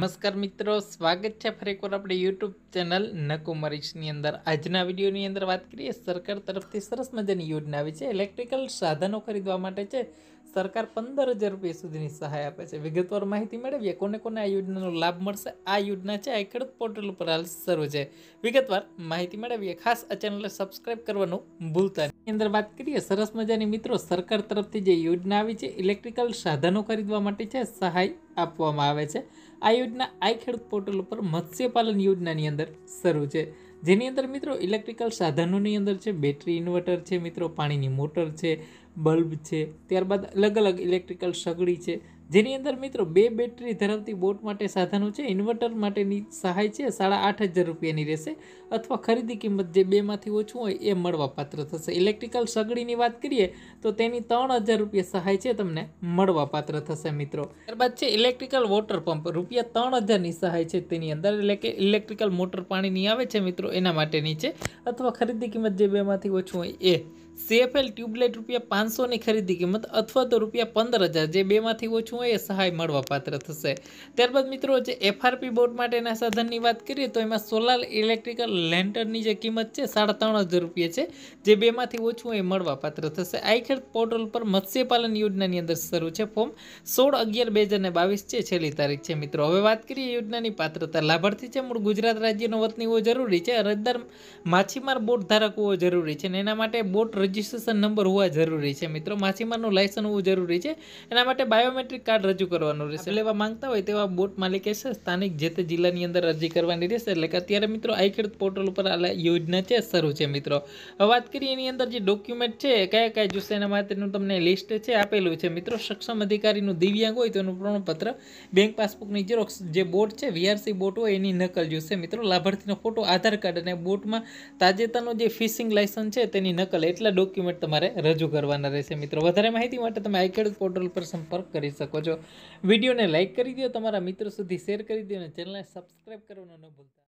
નમસ્કાર મિત્રો સ્વાગત છે ફરી એકવાર આપણે યુટ્યુબ ચેનલ નકુમરીશની અંદર આજના વિડીયોની અંદર વાત કરીએ સરકાર તરફથી સરસ મજાની યોજના આવી છે ઇલેક્ટ્રિકલ સાધનો ખરીદવા માટે છે સરકાર પંદર હજાર રૂપિયા સુધીની સહાય આપે છે વિગતવાર માહિતી મેળવીએ કોને કોને આ યોજનાનો લાભ મળશે આ યોજના છે આ ખેડૂત પોર્ટલ ઉપર હાલ શરૂ છે વિગતવાર માહિતી મેળવીએ ખાસ આ ચેનલને સબસ્ક્રાઈબ કરવાનું ભૂલતા નહીં અંદર વાત કરીએ સરસ મજાની મિત્રો સરકાર તરફથી જે યોજના આવી છે ઇલેક્ટ્રિકલ સાધનો ખરીદવા માટે છે સહાય આપવામાં આવે છે આ યોજના આ ખેડૂત પોર્ટલ ઉપર મત્સ્યપાલન યોજનાની અંદર શરૂ છે જેની અંદર મિત્રો ઇલેક્ટ્રિકલ સાધનોની અંદર છે બેટરી ઇન્વર્ટર છે મિત્રો પાણીની મોટર છે બલ્બ છે ત્યારબાદ અલગ અલગ ઇલેક્ટ્રિકલ સગડી છે જેની અંદર મિત્રો બે બેટરી ધરાવતી બોટ માટે સાધનો છે ઇન્વર્ટર માટેની સહાય છે સાડા આઠ હજાર રૂપિયાની રહેશે અથવા ખરીદી કિંમત જે બેમાંથી ઓછું હોય એ મળવાપાત્ર થશે ઇલેક્ટ્રિકલ સગડીની વાત કરીએ તો તેની ત્રણ હજાર રૂપિયા સહાય છે તમને મળવાપાત્ર થશે મિત્રો ત્યારબાદ છે ઇલેક્ટ્રિકલ વોટર પંપ રૂપિયા ત્રણ હજારની સહાય છે તેની અંદર એટલે કે ઇલેક્ટ્રિકલ મોટર પાણીની આવે છે મિત્રો એના માટેની છે અથવા ખરીદી કિંમત જે બેમાંથી ઓછું હોય એ સીએફએલ ટ્યુબલાઇટ રૂપિયા પાંચસોની ખરીદી કિંમત અથવા તો રૂપિયા પંદર હજાર જે બેમાંથી ઓછું હોય એ સહાય મળવાપાત્ર થશે ત્યારબાદ મિત્રો જે એફઆરપી બોર્ડ માટેના સાધનની વાત કરીએ તો એમાં સોલાર ઇલેક્ટ્રિકલ લેન્ટરની જે કિંમત છે સાડા ત્રણ હજાર રૂપિયા છે જે બેમાંથી ઓછું હોય એ મળવાપાત્ર થશે આઈખેડ પોર્ટલ પર મત્સ્યપાલન યોજનાની અંદર શરૂ છે ફોર્મ સોળ અગિયાર બે હજાર બાવીસ છે છેલ્લી તારીખ છે મિત્રો હવે વાત કરીએ યોજનાની પાત્રતા લાભાર્થી છે મૂળ ગુજરાત રાજ્યનો વતની હોવો જરૂરી છે અરજદાર માછીમાર બોટ ધારક હોવો જરૂરી છે અને એના માટે બોટ રજીસ્ટ્રેશન નંબર હોવા જરૂરી છે મિત્રો માછીમારનું લાયસન્સ હોવું જરૂરી છે એના માટે બાયોમેટ્રિક કાર્ડ રજૂ કરવાનું રહેશે લેવા માંગતા હોય તેવા બોટ માલિકે છે સ્થાનિક જે તે જિલ્લાની અંદર અરજી કરવાની રહેશે એટલે કે અત્યારે મિત્રો આઈ ખેડૂત પોર્ટલ ઉપર આ યોજના છે શરૂ છે મિત્રો હવે વાત કરીએ એની અંદર જે ડોક્યુમેન્ટ છે કયા કયા જોશે એના માટેનું તમને લિસ્ટ છે આપેલું છે મિત્રો સક્ષમ અધિકારીનું દિવ્યાંગ હોય તેનું પ્રમાણપત્ર બેંક પાસબુકની ઝેરોક્ષ જે બોટ છે વીઆરસી બોટ હોય એની નકલ જોશે મિત્રો લાભાર્થીનો ફોટો આધાર કાર્ડ અને બોટમાં તાજેતરનો જે ફિશિંગ લાયસન્સ છે તેની નકલ એટલે બધા ડોક્યુમેન્ટ તમારે રજૂ કરવાના રહેશે મિત્રો વધારે માહિતી માટે તમે આઈ ખેડૂત પોર્ટલ પર સંપર્ક કરી શકો છો વિડીયોને લાઇક કરી દો તમારા મિત્રો સુધી શેર કરી દો અને ચેનલને સબસ્ક્રાઈબ કરવાનું ન ભૂલતા